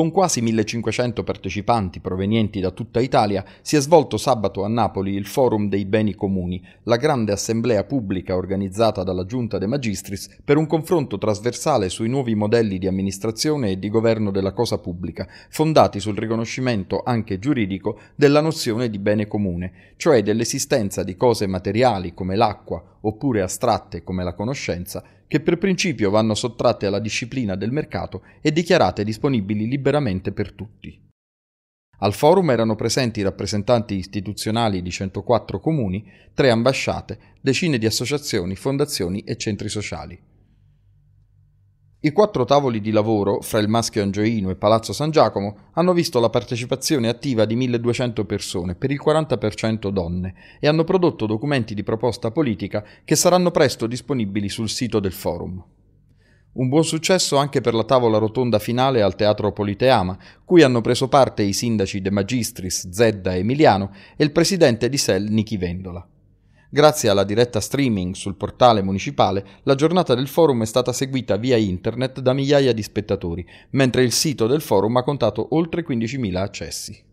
Con quasi 1500 partecipanti provenienti da tutta Italia, si è svolto sabato a Napoli il Forum dei Beni Comuni, la grande assemblea pubblica organizzata dalla Giunta de Magistris per un confronto trasversale sui nuovi modelli di amministrazione e di governo della cosa pubblica, fondati sul riconoscimento anche giuridico della nozione di bene comune, cioè dell'esistenza di cose materiali come l'acqua oppure astratte come la conoscenza, che per principio vanno sottratte alla disciplina del mercato e dichiarate disponibili liberamente per tutti. Al forum erano presenti rappresentanti istituzionali di 104 comuni, tre ambasciate, decine di associazioni, fondazioni e centri sociali. I quattro tavoli di lavoro, fra il Maschio Angioino e Palazzo San Giacomo, hanno visto la partecipazione attiva di 1200 persone, per il 40% donne, e hanno prodotto documenti di proposta politica che saranno presto disponibili sul sito del forum. Un buon successo anche per la tavola rotonda finale al Teatro Politeama, cui hanno preso parte i sindaci De Magistris, Zedda e Emiliano e il presidente di SEL Nichi Vendola. Grazie alla diretta streaming sul portale municipale, la giornata del forum è stata seguita via internet da migliaia di spettatori, mentre il sito del forum ha contato oltre 15.000 accessi.